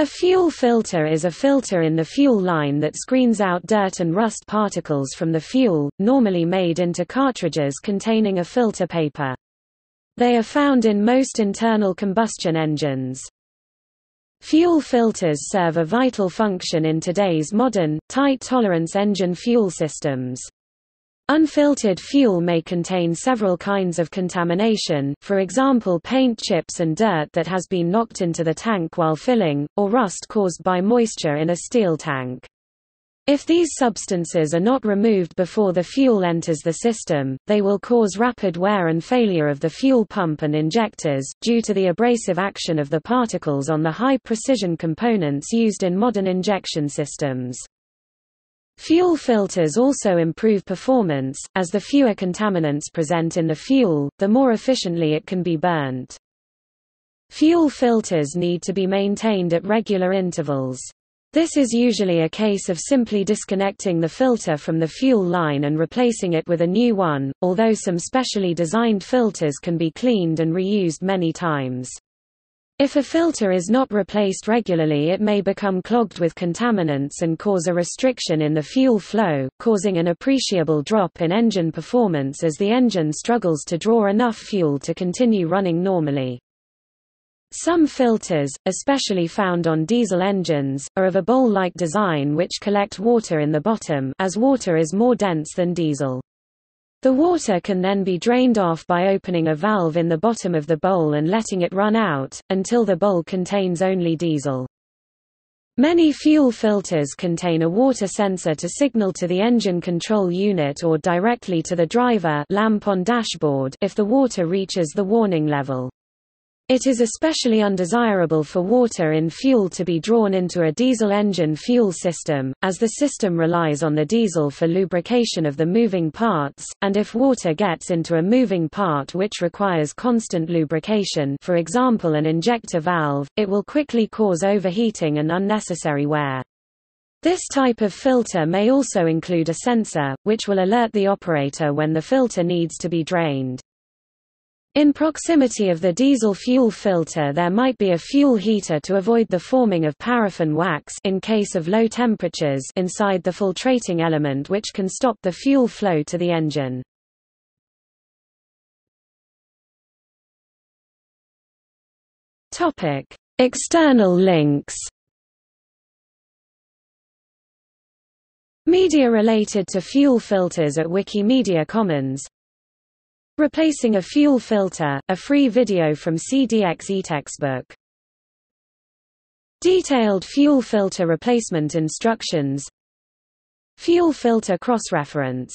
A fuel filter is a filter in the fuel line that screens out dirt and rust particles from the fuel, normally made into cartridges containing a filter paper. They are found in most internal combustion engines. Fuel filters serve a vital function in today's modern, tight-tolerance engine fuel systems. Unfiltered fuel may contain several kinds of contamination, for example paint chips and dirt that has been knocked into the tank while filling, or rust caused by moisture in a steel tank. If these substances are not removed before the fuel enters the system, they will cause rapid wear and failure of the fuel pump and injectors, due to the abrasive action of the particles on the high-precision components used in modern injection systems. Fuel filters also improve performance, as the fewer contaminants present in the fuel, the more efficiently it can be burnt. Fuel filters need to be maintained at regular intervals. This is usually a case of simply disconnecting the filter from the fuel line and replacing it with a new one, although some specially designed filters can be cleaned and reused many times. If a filter is not replaced regularly it may become clogged with contaminants and cause a restriction in the fuel flow, causing an appreciable drop in engine performance as the engine struggles to draw enough fuel to continue running normally. Some filters, especially found on diesel engines, are of a bowl-like design which collect water in the bottom as water is more dense than diesel. The water can then be drained off by opening a valve in the bottom of the bowl and letting it run out, until the bowl contains only diesel. Many fuel filters contain a water sensor to signal to the engine control unit or directly to the driver lamp on dashboard if the water reaches the warning level. It is especially undesirable for water in fuel to be drawn into a diesel engine fuel system, as the system relies on the diesel for lubrication of the moving parts, and if water gets into a moving part which requires constant lubrication for example an injector valve, it will quickly cause overheating and unnecessary wear. This type of filter may also include a sensor, which will alert the operator when the filter needs to be drained. In proximity of the diesel fuel filter there might be a fuel heater to avoid the forming of paraffin wax in case of low temperatures inside the filtrating element which can stop the fuel flow to the engine. External links Media related to fuel filters at Wikimedia Commons Replacing a fuel filter, a free video from CDX e-textbook. Detailed fuel filter replacement instructions Fuel filter cross-reference